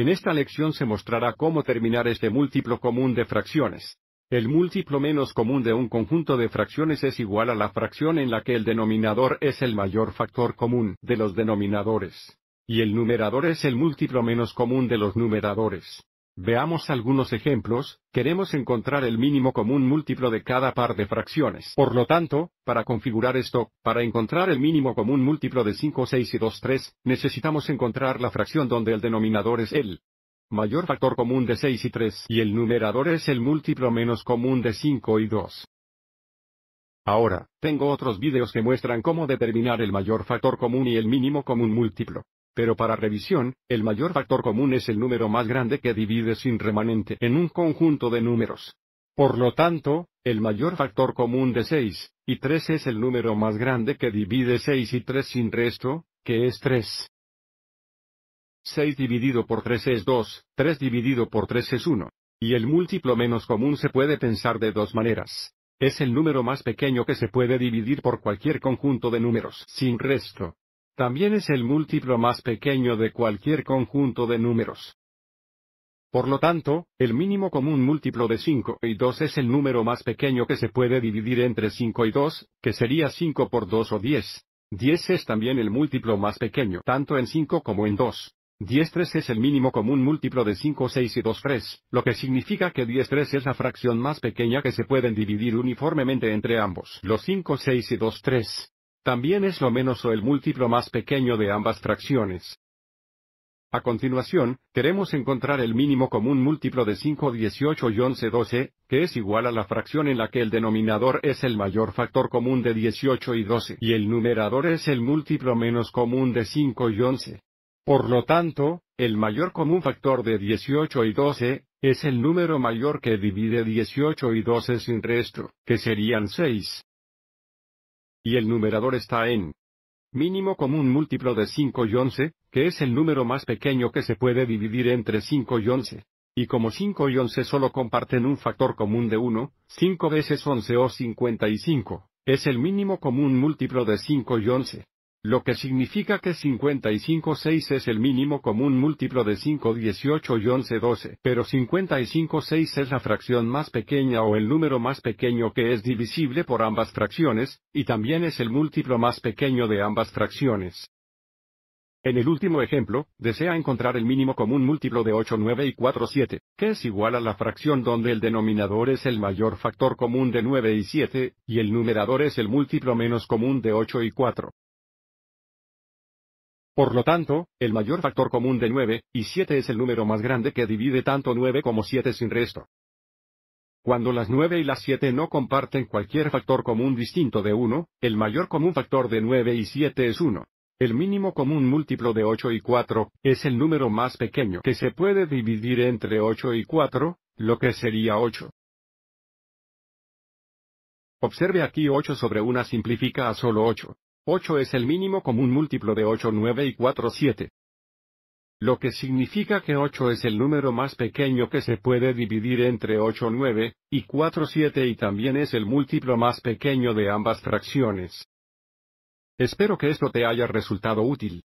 En esta lección se mostrará cómo terminar este múltiplo común de fracciones. El múltiplo menos común de un conjunto de fracciones es igual a la fracción en la que el denominador es el mayor factor común de los denominadores. Y el numerador es el múltiplo menos común de los numeradores. Veamos algunos ejemplos, queremos encontrar el mínimo común múltiplo de cada par de fracciones. Por lo tanto, para configurar esto, para encontrar el mínimo común múltiplo de 5, 6 y 2, 3, necesitamos encontrar la fracción donde el denominador es el mayor factor común de 6 y 3 y el numerador es el múltiplo menos común de 5 y 2. Ahora, tengo otros vídeos que muestran cómo determinar el mayor factor común y el mínimo común múltiplo. Pero para revisión, el mayor factor común es el número más grande que divide sin remanente en un conjunto de números. Por lo tanto, el mayor factor común de 6 y 3 es el número más grande que divide 6 y 3 sin resto, que es 3. 6 dividido por 3 es 2, 3 dividido por 3 es 1. Y el múltiplo menos común se puede pensar de dos maneras. Es el número más pequeño que se puede dividir por cualquier conjunto de números sin resto, también es el múltiplo más pequeño de cualquier conjunto de números. Por lo tanto, el mínimo común múltiplo de 5 y 2 es el número más pequeño que se puede dividir entre 5 y 2, que sería 5 por 2 o 10. 10 es también el múltiplo más pequeño tanto en 5 como en 2. 10 3 es el mínimo común múltiplo de 5 6 y 2 3, lo que significa que 10 3 es la fracción más pequeña que se pueden dividir uniformemente entre ambos los 5 6 y 2 3. También es lo menos o el múltiplo más pequeño de ambas fracciones. A continuación, queremos encontrar el mínimo común múltiplo de 5, 18 y 11, 12, que es igual a la fracción en la que el denominador es el mayor factor común de 18 y 12 y el numerador es el múltiplo menos común de 5 y 11. Por lo tanto, el mayor común factor de 18 y 12 es el número mayor que divide 18 y 12 sin resto, que serían 6 y el numerador está en mínimo común múltiplo de 5 y 11, que es el número más pequeño que se puede dividir entre 5 y 11. Y como 5 y 11 solo comparten un factor común de 1, 5 veces 11 o 55, es el mínimo común múltiplo de 5 y 11. Lo que significa que 55.6 es el mínimo común múltiplo de 5, 18 y 11, 12, pero 55.6 es la fracción más pequeña o el número más pequeño que es divisible por ambas fracciones, y también es el múltiplo más pequeño de ambas fracciones. En el último ejemplo, desea encontrar el mínimo común múltiplo de 8, 9 y 4, 7, que es igual a la fracción donde el denominador es el mayor factor común de 9 y 7, y el numerador es el múltiplo menos común de 8 y 4. Por lo tanto, el mayor factor común de 9 y 7 es el número más grande que divide tanto 9 como 7 sin resto. Cuando las 9 y las 7 no comparten cualquier factor común distinto de 1, el mayor común factor de 9 y 7 es 1. El mínimo común múltiplo de 8 y 4 es el número más pequeño que se puede dividir entre 8 y 4, lo que sería 8. Observe aquí 8 sobre 1 simplifica a solo 8. 8 es el mínimo común múltiplo de 8, 9 y 4, 7. Lo que significa que 8 es el número más pequeño que se puede dividir entre 8, 9, y 4, 7 y también es el múltiplo más pequeño de ambas fracciones. Espero que esto te haya resultado útil.